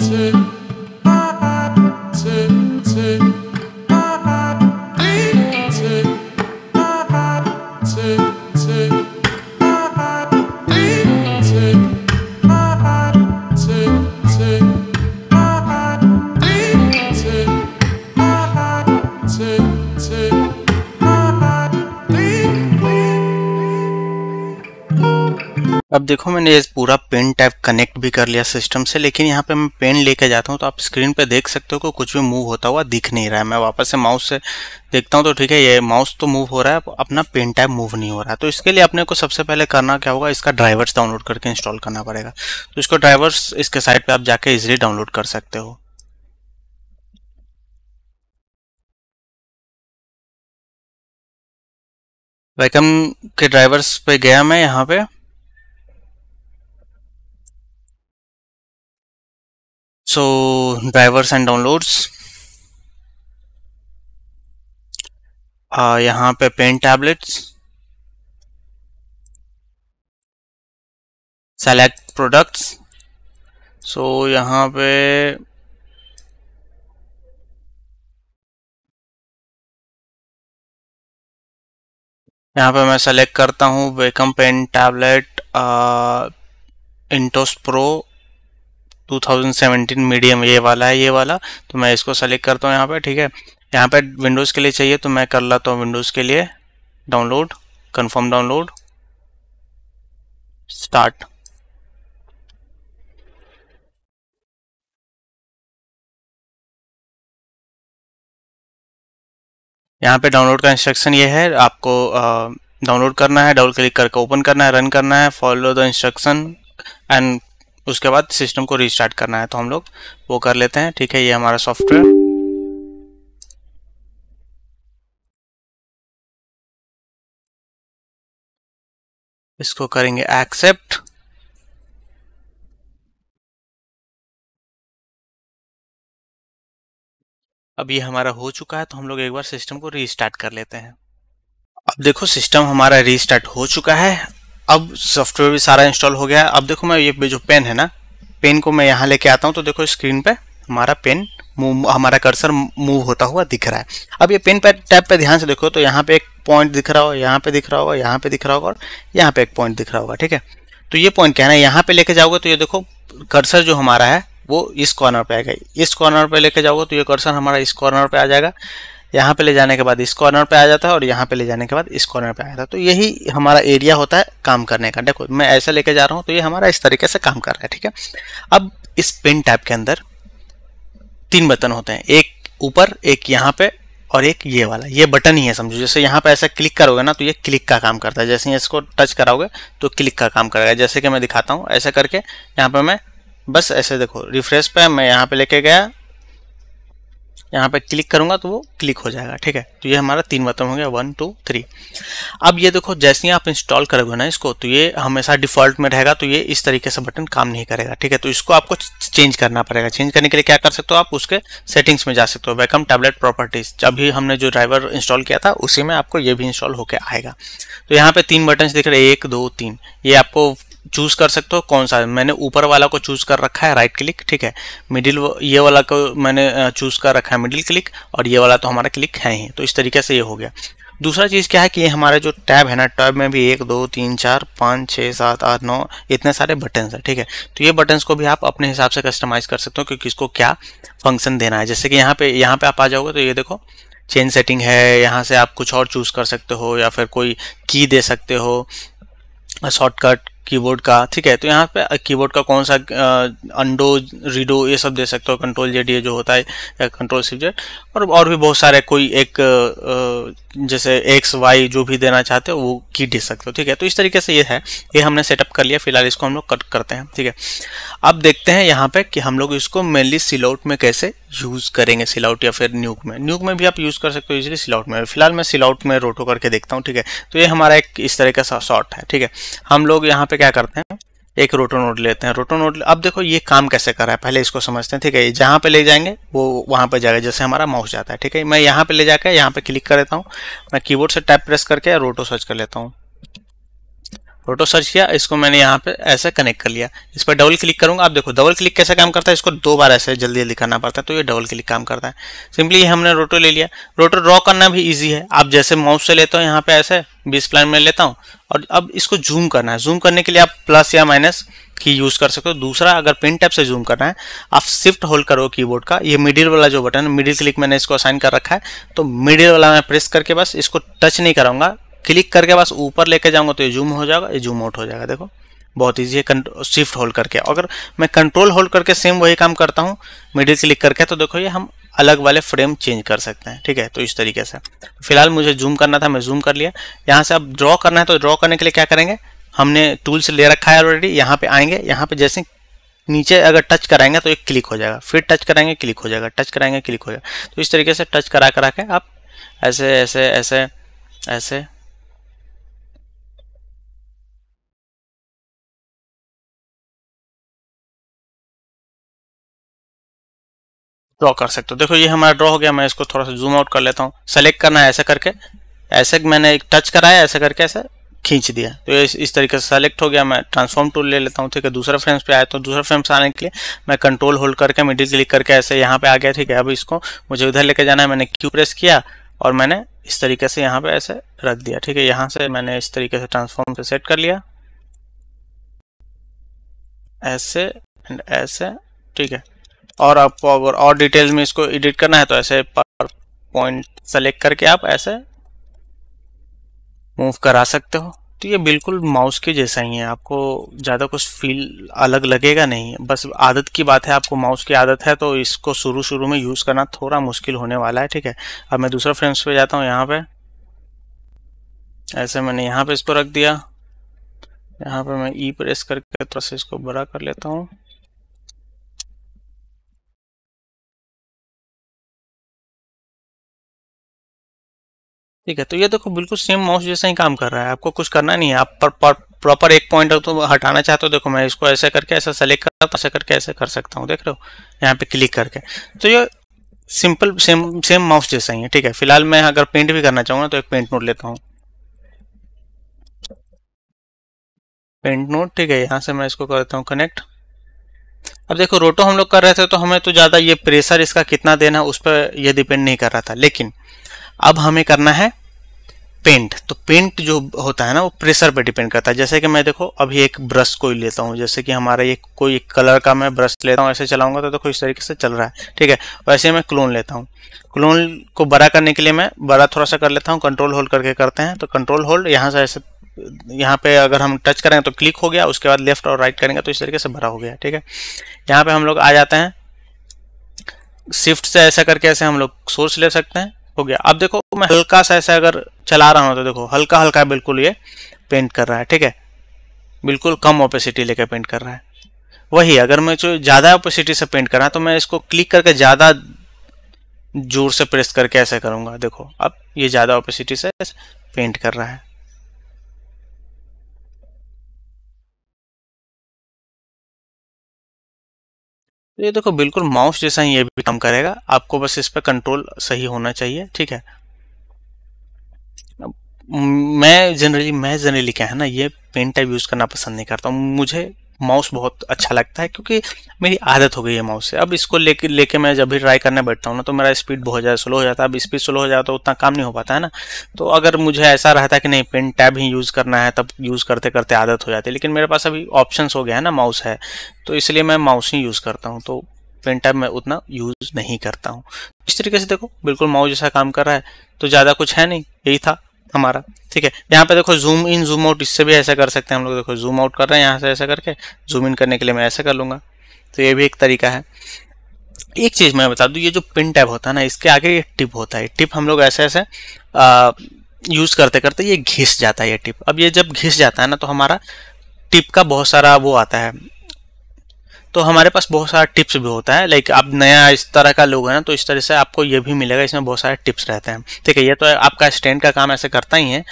mountain अब देखो मैंने ये पूरा पेन टाइप कनेक्ट भी कर लिया सिस्टम से लेकिन यहाँ पे मैं पेन लेके जाता हूँ तो आप स्क्रीन पे देख सकते हो कि कुछ भी मूव होता हुआ दिख नहीं रहा है मैं वापस से माउस से देखता हूँ तो ठीक है ये माउस तो मूव हो रहा है अपना पेन टाइप मूव नहीं हो रहा है तो इसके लिए अपने को सबसे पहले करना क्या होगा इसका ड्राइवर्स डाउनलोड करके इंस्टॉल करना पड़ेगा तो इसको ड्राइवर्स इसके साइड पर आप जाके इजिली डाउनलोड कर सकते हो वेकम के ड्राइवर्स पे गया मैं यहाँ पे so drivers and downloads uh, यहां पे paint tablets select products so यहां पे यहां पे मैं सेलेक्ट करता हूं Wacom pen tablet Intuos pro 2017 medium ये वाला है ये वाला तो मैं इसको सेलेक्ट करता हूँ यहाँ पे ठीक है यहाँ पे विंडोज़ के लिए चाहिए तो मैं कर लेता हूँ विंडोज़ के लिए डाउनलोड कंफर्म डाउनलोड स्टार्ट यहाँ पे डाउनलोड का इंस्ट्रक्शन ये है आपको डाउनलोड करना है डबल क्लिक करके ओपन करना है रन करना है फॉलो द इंस्ट्रक्शन एंड उसके बाद सिस्टम को रिस्टार्ट करना है तो हम लोग वो कर लेते हैं ठीक है ये हमारा सॉफ्टवेयर इसको करेंगे एक्सेप्ट अब ये हमारा हो चुका है तो हम लोग एक बार सिस्टम को रीस्टार्ट कर लेते हैं अब देखो सिस्टम हमारा रीस्टार्ट हो चुका है अब सॉफ्टवेयर भी सारा इंस्टॉल हो गया अब देखो मैं ये जो पेन है ना पेन को मैं यहाँ लेके आता हूँ तो देखो स्क्रीन पे हमारा पेन मूव हमारा कर्सर मूव होता हुआ दिख रहा है अब ये पेन पर टैब पे ध्यान से देखो तो यहाँ पे एक पॉइंट दिख रहा होगा यहाँ पे दिख रहा होगा यहाँ पे दिख रहा होगा और यहाँ पे एक पॉइंट दिख रहा होगा ठीक है तो ये पॉइंट क्या है ना यहाँ पे लेके जाओगे तो ये देखो कर्सर जो हमारा है वो इस कॉर्नर पे आएगा इस कॉर्नर पे लेके जाओगे तो ये कर्सर हमारा इस कॉर्नर पे आ जाएगा यहाँ पे ले जाने के बाद इस कॉर्नर पे आ जाता है और यहाँ पे ले जाने के बाद इस कॉर्नर पे आ जाता है तो यही हमारा एरिया होता है काम करने का देखो मैं ऐसा लेके जा रहा हूँ तो ये हमारा इस तरीके से काम कर रहा है ठीक है अब इस पेन टैप के अंदर तीन बटन होते हैं एक ऊपर एक यहाँ पे और एक ये वाला ये बटन ही है समझो जैसे यहाँ पे ऐसा क्लिक करोगे ना तो ये क्लिक का काम करता है जैसे इसको टच कराओगे तो क्लिक का काम करेगा जैसे कि मैं दिखाता हूँ ऐसा करके यहाँ पे मैं बस ऐसे देखो रिफ्रेश पे मैं यहाँ पे लेके गया यहाँ पे क्लिक करूंगा तो वो क्लिक हो जाएगा ठीक है तो ये हमारा तीन बटन हो गया वन टू थ्री अब ये देखो जैसे ही आप इंस्टॉल करोगे ना इसको तो ये हमेशा डिफॉल्ट में रहेगा तो ये इस तरीके से बटन काम नहीं करेगा ठीक है तो इसको आपको चेंज करना पड़ेगा चेंज करने के लिए क्या कर सकते हो आप उसके सेटिंग्स में जा सकते हो वेलकम टैबलेट प्रॉपर्टीज अभी हमने जो ड्राइवर इंस्टॉल किया था उसी में आपको ये भी इंस्टॉल होकर आएगा तो यहाँ पे तीन बटन दिख रहे एक दो तीन ये आपको चूज कर सकते हो कौन सा मैंने ऊपर वाला को चूज कर रखा है राइट क्लिक ठीक है मिडिल ये वाला को मैंने चूज कर रखा है मिडिल क्लिक और ये वाला तो हमारा क्लिक है ही तो इस तरीके से ये हो गया दूसरा चीज़ क्या है कि ये हमारे जो टैब है ना टैब में भी एक दो तीन चार पाँच छः सात आठ नौ इतने सारे बटन हैं ठीक है तो ये बटन्स को भी आप अपने हिसाब से कस्टमाइज़ कर सकते हो क्योंकि इसको क्या फंक्शन देना है जैसे कि यहाँ पे यहाँ पे आप आ जाओगे तो ये देखो चेन सेटिंग है यहाँ से आप कुछ और चूज़ कर सकते हो या फिर कोई की दे सकते हो शॉर्टकट कीबोर्ड का ठीक है तो यहाँ पे कीबोर्ड का कौन सा अंडो रीडो ये सब दे सकते हो कंट्रोल जेड ये जो होता है या कंट्रोल सी जेड और और भी बहुत सारे कोई एक जैसे एक्स वाई जो भी देना चाहते हो वो की दे सकते हो ठीक है तो इस तरीके से ये है ये हमने सेटअप कर लिया फिलहाल इसको हम लोग कट करते हैं ठीक है अब देखते हैं यहाँ पे कि हम लोग इसको मेनली सिलआउट में कैसे यूज़ करेंगे सिलआउट या फिर न्यूक में न्यूक में भी आप यूज़ कर सकते हो इजिली सिलआउट में फिलहाल मैं सिलआउट में रोटो करके देखता हूँ ठीक है तो ये हमारा एक इस तरह का शॉर्ट है ठीक है हम लोग यहाँ पे क्या करते हैं एक रोटो नोड लेते हैं रोटो नोड अब देखो ये काम कैसे कर रहा है पहले इसको समझते हैं ठीक है जहाँ पे ले जाएंगे वो वहाँ पे जाएगा जैसे हमारा माउस जाता है ठीक है मैं यहाँ पे ले जाकर यहाँ पे क्लिक कर देता हूँ मैं कीबोर्ड से टैप प्रेस करके रोटो सर्च कर लेता हूँ फोटो सर्च किया इसको मैंने यहाँ पे ऐसे कनेक्ट कर लिया इस पर डबल क्लिक करूँगा आप देखो डबल क्लिक कैसे काम करता है इसको दो बार ऐसे जल्दी जल्दी करना पड़ता है तो ये डबल क्लिक काम करता है सिंपली हमने रोटो ले लिया रोटो ड्रॉ करना भी ईजी है आप जैसे माउस से लेते हो यहाँ पे ऐसे बीस प्लान में लेता हूँ और अब इसको जूम करना है जूम करने के लिए आप प्लस या माइनस की यूज़ कर सकते हो दूसरा अगर पिन टैप से जूम करना है आप शिफ्ट होल्ड करो कीबोर्ड का ये मिडिल वाला जो बटन है मिडिल क्लिक मैंने इसको असाइन कर रखा है तो मिडिल वाला मैं प्रेस करके बस इसको टच नहीं कराऊंगा क्लिक करके बस ऊपर लेके जाऊंगा तो ये जूम हो जाएगा ये जूम आउट हो जाएगा देखो बहुत ईजी है शिफ्ट होल्ड करके अगर मैं कंट्रोल होल्ड करके सेम वही काम करता हूँ मिडिल क्लिक करके तो देखो ये हम अलग वाले फ्रेम चेंज कर सकते हैं ठीक है तो इस तरीके से फिलहाल मुझे जूम करना था मैं जूम कर लिया यहाँ से अब ड्रॉ करना है तो ड्रॉ करने के लिए क्या करेंगे हमने टूल्स ले रखा है ऑलरेडी यहाँ पे आएंगे यहाँ पे जैसे नीचे अगर टच कराएंगे तो एक क्लिक हो जाएगा फिर टच कराएंगे क्लिक हो जाएगा टच कराएंगे क्लिक हो जाएगा तो इस तरीके से टच करा करा के आप ऐसे ऐसे ऐसे ऐसे ड्रॉ कर सकते हो देखो ये हमारा ड्रॉ हो गया मैं इसको थोड़ा सा जूम आउट कर लेता हूँ सेलेक्ट करना है ऐसे करके ऐसे मैंने एक टच कराया ऐसे करके ऐसे खींच दिया तो इस, इस तरीके से सेलेक्ट हो गया मैं ट्रांसफॉर्म टूल ले लेता हूँ ठीक है दूसरा फ्रेम्स पे आया तो दूसरा फ्रेम्स आने के लिए मैं कंट्रोल होल्ड करके मिडिल क्लिक करके ऐसे यहाँ पे आ गया ठीक है अब इसको मुझे उधर लेके जाना है मैंने क्यू प्रेस किया और मैंने इस तरीके से यहाँ पे ऐसे रख दिया ठीक है यहाँ से मैंने इस तरीके से ट्रांसफॉर्म से सेट कर लिया ऐसे एंड ऐसे ठीक है और आपको अगर और डिटेल्स में इसको एडिट करना है तो ऐसे पर पॉइंट सेलेक्ट करके आप ऐसे मूव करा सकते हो तो ये बिल्कुल माउस के जैसा ही है आपको ज़्यादा कुछ फील अलग लगेगा नहीं बस आदत की बात है आपको माउस की आदत है तो इसको शुरू शुरू में यूज़ करना थोड़ा मुश्किल होने वाला है ठीक है अब मैं दूसरा फ्रेम्स पे जाता हूँ यहाँ पे ऐसे मैंने यहाँ पे इसको रख दिया यहाँ पे मैं ई e प्रेस करके थोड़ा सा इसको बड़ा कर लेता हूँ ठीक है तो ये देखो बिल्कुल सेम माउस जैसा ही काम कर रहा है आपको कुछ करना नहीं है आप पर प्रॉपर एक पॉइंट तो हटाना चाहते हो देखो मैं इसको ऐसे करके ऐसा सेलेक्ट करता हूँ ऐसा करके ऐसे कर सकता हूँ देख रहे हो यहाँ पे क्लिक करके तो ये सिंपल सेम सेम माउस जैसा ही है ठीक है फिलहाल मैं अगर पेंट भी करना चाहूंगा तो एक पेंट नोट लेता हूँ पेंट नोट ठीक है यहाँ से मैं इसको करता हूँ कनेक्ट अब देखो रोटो हम लोग कर रहे थे तो हमें तो ज़्यादा ये प्रेशर इसका कितना देना है उस पर यह डिपेंड नहीं कर रहा था लेकिन अब हमें करना है पेंट तो पेंट जो होता है ना वो प्रेशर पे डिपेंड करता है जैसे कि मैं देखो अभी एक ब्रश कोई लेता हूँ जैसे कि हमारा ये कोई एक कलर का मैं ब्रश लेता हूँ ऐसे चलाऊंगा तो देखो तो इस तरीके से चल रहा है ठीक है वैसे मैं क्लोन लेता हूँ क्लोन को बड़ा करने के लिए मैं बड़ा थोड़ा सा कर लेता हूँ कंट्रोल होल्ड करके करते हैं तो कंट्रोल होल्ड यहाँ से ऐसे यहाँ पे अगर हम टच करेंगे तो क्लिक हो गया उसके बाद लेफ्ट और राइट करेंगे तो इस तरीके से भरा हो गया ठीक है यहाँ पे हम लोग आ जाते हैं शिफ्ट से ऐसा करके ऐसे हम लोग सोर्स ले सकते हैं हो गया अब देखो मैं हल्का सा ऐसा अगर चला रहा हूँ तो देखो हल्का हल्का बिल्कुल ये पेंट कर रहा है ठीक है बिल्कुल कम ओपेसिटी लेकर पेंट कर रहा है वही अगर मैं जो ज़्यादा ओपेसिटी से पेंट कर रहा तो मैं इसको क्लिक करके ज़्यादा जोर से प्रेस करके ऐसे करूँगा देखो अब ये ज़्यादा ओपेसिटी से पेंट कर रहा है तो ये देखो बिल्कुल माउस जैसा ही ये भी काम करेगा आपको बस इस पर कंट्रोल सही होना चाहिए ठीक है मैं जनरली मैं जनरली क्या है ना ये पेन टाइप यूज़ करना पसंद नहीं करता मुझे माउस बहुत अच्छा लगता है क्योंकि मेरी आदत हो गई है माउस से अब इसको लेके लेके मैं जब भी ट्राई करने बैठता हूँ ना तो मेरा स्पीड बहुत ज़्यादा स्लो हो जाता है अब स्पीड स्लो हो जाता है तो उतना काम नहीं हो पाता है ना तो अगर मुझे ऐसा रहता कि नहीं पेन टैब ही यूज़ करना है तब यूज़ करते करते आदत हो जाती है लेकिन मेरे पास अभी ऑप्शन हो गया है ना माउस है तो इसलिए मैं माउस ही यूज़ करता हूँ तो पेन टैब मैं उतना यूज़ नहीं करता हूँ इस तरीके से देखो बिल्कुल माउस जैसा काम कर रहा है तो ज़्यादा कुछ है नहीं यही था हमारा ठीक है यहाँ पे देखो जूम इन जूम आउट इससे भी ऐसा कर सकते हैं हम लोग देखो जूम आउट कर रहे हैं यहाँ से ऐसा करके जूम इन करने के लिए मैं ऐसा कर लूँगा तो ये भी एक तरीका है एक चीज़ मैं बता दूँ ये जो पिन टैब होता है ना इसके आगे ये टिप होता है टिप हम लोग ऐसे ऐसे यूज़ करते करते ये घिस जाता है ये टिप अब ये जब घिस जाता है ना तो हमारा टिप का बहुत सारा वो आता है तो हमारे पास बहुत सारा टिप्स भी होता है लाइक आप नया इस तरह का लोग है ना तो इस तरह से आपको ये भी मिलेगा इसमें बहुत सारे टिप्स रहते हैं ठीक है ये तो आपका स्टैंड का काम ऐसे करता ही है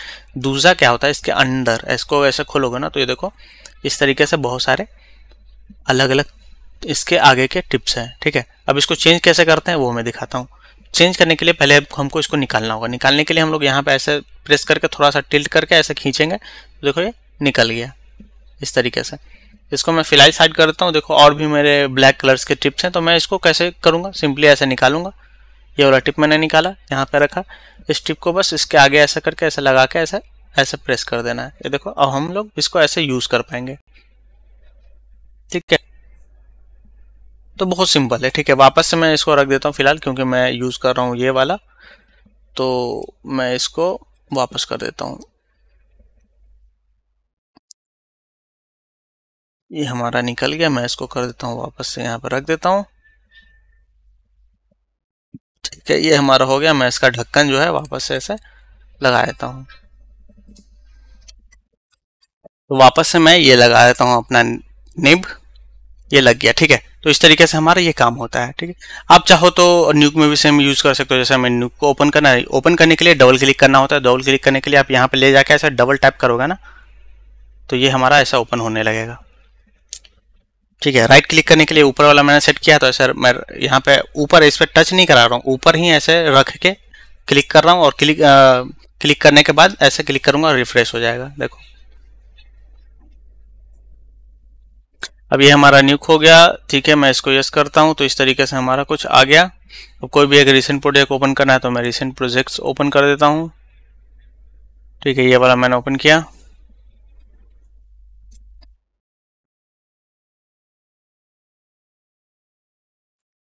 दूसरा क्या होता है इसके अंदर इसको ऐसे खोलोगे ना तो ये देखो इस तरीके से बहुत सारे अलग अलग इसके आगे के टिप्स हैं ठीक है अब इसको चेंज कैसे करते हैं वो मैं दिखाता हूँ चेंज करने के लिए पहले हमको इसको निकालना होगा निकालने के लिए हम लोग यहाँ पे ऐसे प्रेस करके थोड़ा सा टिल्ट करके ऐसे खींचेंगे देखो ये निकल गया इस तरीके से इसको मैं फिलहाल साइड करता हूँ देखो और भी मेरे ब्लैक कलर्स के टिप्स हैं तो मैं इसको कैसे करूँगा सिंपली ऐसे निकालूंगा ये वाला टिप मैंने निकाला यहाँ पे रखा इस टिप को बस इसके आगे ऐसा करके ऐसा लगा के ऐसा ऐसे प्रेस कर देना है ये देखो अब हम लोग इसको ऐसे यूज़ कर पाएंगे ठीक है तो बहुत सिंपल है ठीक है वापस से मैं इसको रख देता हूँ फिलहाल क्योंकि मैं यूज़ कर रहा हूँ ये वाला तो मैं इसको वापस कर देता हूँ ये हमारा निकल गया मैं इसको कर देता हूँ वापस से यहाँ पर रख देता हूँ ठीक है ये हमारा हो गया मैं इसका ढक्कन जो है वापस से ऐसे लगा देता हूँ तो वापस से मैं ये लगा देता हूँ अपना निब ये लग गया ठीक है तो इस तरीके से हमारा ये काम होता है ठीक है आप चाहो तो न्यूक में भी सेम यूज़ कर सकते हो जैसे हमें न्यूक को ओपन करना है ओपन करने के लिए डबल क्लिक करना होता है डबल क्लिक करने के लिए आप यहाँ पे ले जाके ऐसा डबल टैप करोगे ना तो ये हमारा ऐसा ओपन होने लगेगा ठीक है राइट क्लिक करने के लिए ऊपर वाला मैंने सेट किया तो सर मैं यहाँ पे ऊपर इस पर टच नहीं करा रहा हूँ ऊपर ही ऐसे रख के क्लिक कर रहा हूँ और क्लिक आ, क्लिक करने के बाद ऐसे क्लिक करूँगा रिफ्रेश हो जाएगा देखो अब ये हमारा न्यूक हो गया ठीक है मैं इसको यस करता हूँ तो इस तरीके से हमारा कुछ आ गया अब तो कोई भी अगर रिसेंट प्रोजेक्ट ओपन करना है तो मैं रिसेंट प्रोजेक्ट्स ओपन कर देता हूँ ठीक है ये वाला मैंने ओपन किया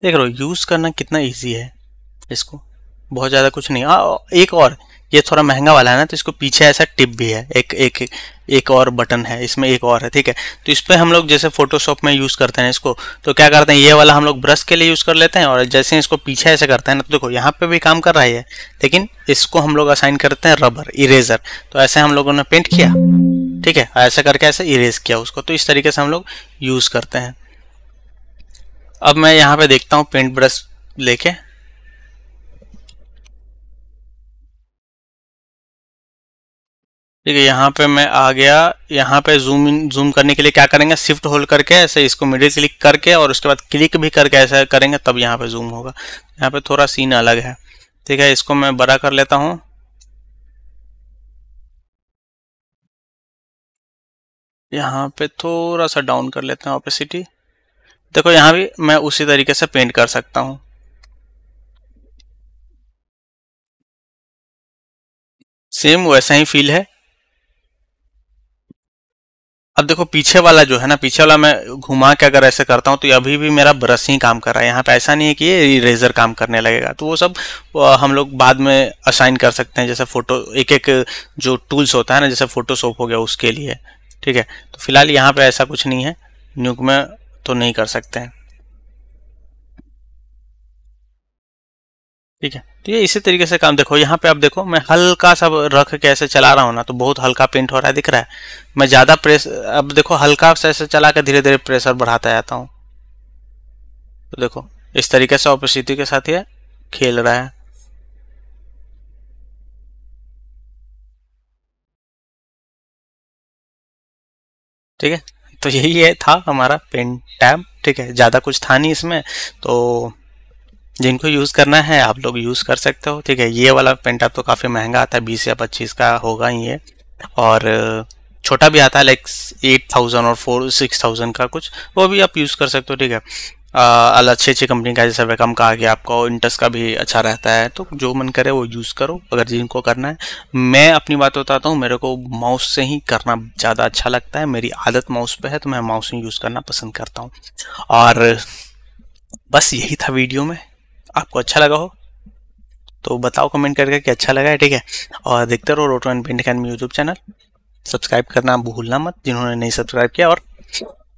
देख लो यूज़ करना कितना ईजी है इसको बहुत ज़्यादा कुछ नहीं आ, हाँ, एक और ये थोड़ा महंगा वाला है ना तो इसको पीछे ऐसा टिप भी है एक एक एक और बटन है इसमें एक और है ठीक है तो इस पर हम लोग जैसे फोटोशॉप में यूज़ करते हैं इसको तो क्या करते हैं ये वाला हम लोग ब्रश के लिए यूज़ कर लेते हैं और जैसे इसको पीछे ऐसे करते हैं ना तो देखो यहाँ पे भी काम कर रहा है लेकिन इसको हम लोग असाइन करते हैं रबर इरेजर तो ऐसे हम लोगों ने पेंट किया ठीक है ऐसा करके ऐसे इरेज किया उसको तो इस तरीके से हम लोग यूज़ करते हैं अब मैं यहां पे देखता हूँ पेंट ब्रश लेके ठीक है यहां पे मैं आ गया यहाँ पे जूम इन जूम करने के लिए क्या करेंगे शिफ्ट होल्ड करके ऐसे इसको मिडिल क्लिक करके और उसके बाद क्लिक भी करके ऐसा करेंगे तब यहाँ पे जूम होगा यहाँ पे थोड़ा सीन अलग है ठीक है इसको मैं बड़ा कर लेता हूँ यहाँ पे थोड़ा सा डाउन कर लेते हैं ऑपेसिटी देखो यहां भी मैं उसी तरीके से पेंट कर सकता हूं सेम वैसा ही फील है अब देखो पीछे वाला जो है ना पीछे वाला मैं घुमा के अगर ऐसे करता हूं तो अभी भी मेरा ब्रश ही काम कर रहा है यहां पे ऐसा नहीं है कि ये इरेजर काम करने लगेगा तो वो सब हम लोग बाद में असाइन कर सकते हैं जैसे फोटो एक एक जो टूल्स होता है ना जैसे फोटोशॉप हो गया उसके लिए ठीक है तो फिलहाल यहाँ पे ऐसा कुछ नहीं है न्यूक में तो नहीं कर सकते हैं ठीक है तो ये इसी तरीके से काम देखो यहाँ पे आप देखो मैं हल्का सा रख के ऐसे चला रहा हूँ ना तो बहुत हल्का प्रिंट हो रहा है दिख रहा है मैं ज़्यादा प्रेस अब देखो हल्का से ऐसे चला के धीरे धीरे प्रेशर बढ़ाता जाता हूँ तो देखो इस तरीके से ऑपोसिटी के साथ ये खेल रहा है ठीक है तो यही है था हमारा पेन टैब ठीक है ज़्यादा कुछ था नहीं इसमें तो जिनको यूज़ करना है आप लोग यूज़ कर सकते हो ठीक है ये वाला पेन टैब तो काफ़ी महंगा आता है बीस या पच्चीस का होगा ये और छोटा भी आता है लाइक एट थाउजेंड और फोर सिक्स थाउजेंड का कुछ वो भी आप यूज़ कर सकते हो ठीक है अलग अच्छी अच्छी कंपनी का जैसे वेकम का आ गया आपको इंटरेस्ट का भी अच्छा रहता है तो जो मन करे वो यूज़ करो अगर जिनको करना है मैं अपनी बात बताता हूँ मेरे को माउस से ही करना ज़्यादा अच्छा लगता है मेरी आदत माउस पे है तो मैं माउस ही यूज़ करना पसंद करता हूँ और बस यही था वीडियो में आपको अच्छा लगा हो तो बताओ कमेंट करके कि अच्छा लगा है ठीक है और देखते रहो roto and paint academy YouTube channel subscribe करना भूलना मत जिन्होंने नहीं सब्सक्राइब किया और